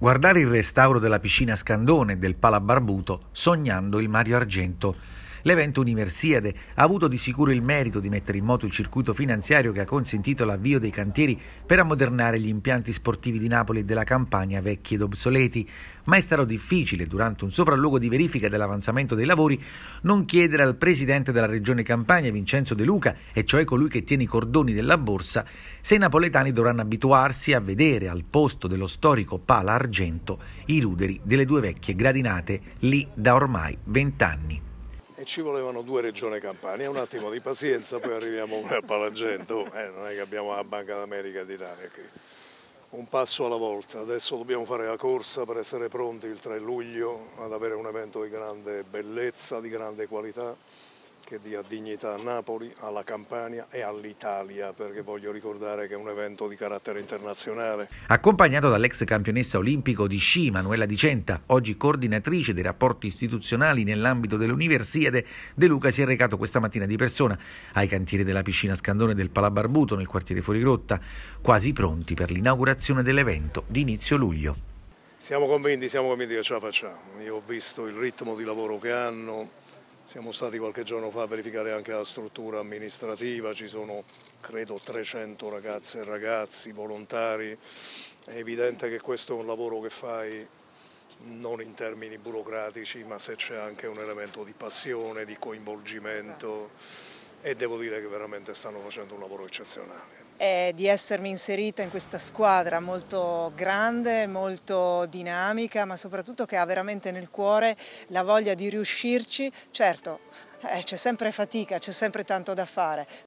guardare il restauro della piscina Scandone e del Pala Barbuto sognando il Mario Argento L'evento Universiade ha avuto di sicuro il merito di mettere in moto il circuito finanziario che ha consentito l'avvio dei cantieri per ammodernare gli impianti sportivi di Napoli e della Campania vecchi ed obsoleti, ma è stato difficile durante un sopralluogo di verifica dell'avanzamento dei lavori non chiedere al presidente della regione Campania Vincenzo De Luca, e cioè colui che tiene i cordoni della borsa, se i napoletani dovranno abituarsi a vedere al posto dello storico pala argento i ruderi delle due vecchie gradinate lì da ormai vent'anni e ci volevano due regione Campania. Un attimo di pazienza, poi arriviamo a Palagento, eh, non è che abbiamo la Banca d'America di Italia qui. Un passo alla volta, adesso dobbiamo fare la corsa per essere pronti il 3 luglio ad avere un evento di grande bellezza, di grande qualità che dia dignità a Napoli, alla Campania e all'Italia, perché voglio ricordare che è un evento di carattere internazionale. Accompagnato dall'ex campionessa olimpico di sci Manuela Dicenta, oggi coordinatrice dei rapporti istituzionali nell'ambito dell'Universiade, De Luca si è recato questa mattina di persona ai cantieri della piscina Scandone del Palabarbuto nel quartiere Fuorigrotta, quasi pronti per l'inaugurazione dell'evento di inizio luglio. Siamo convinti, siamo convinti che ce la facciamo. Io ho visto il ritmo di lavoro che hanno, siamo stati qualche giorno fa a verificare anche la struttura amministrativa, ci sono credo 300 ragazze e ragazzi, volontari, è evidente che questo è un lavoro che fai non in termini burocratici, ma se c'è anche un elemento di passione, di coinvolgimento e devo dire che veramente stanno facendo un lavoro eccezionale eh, di essermi inserita in questa squadra molto grande, molto dinamica, ma soprattutto che ha veramente nel cuore la voglia di riuscirci. Certo, eh, c'è sempre fatica, c'è sempre tanto da fare,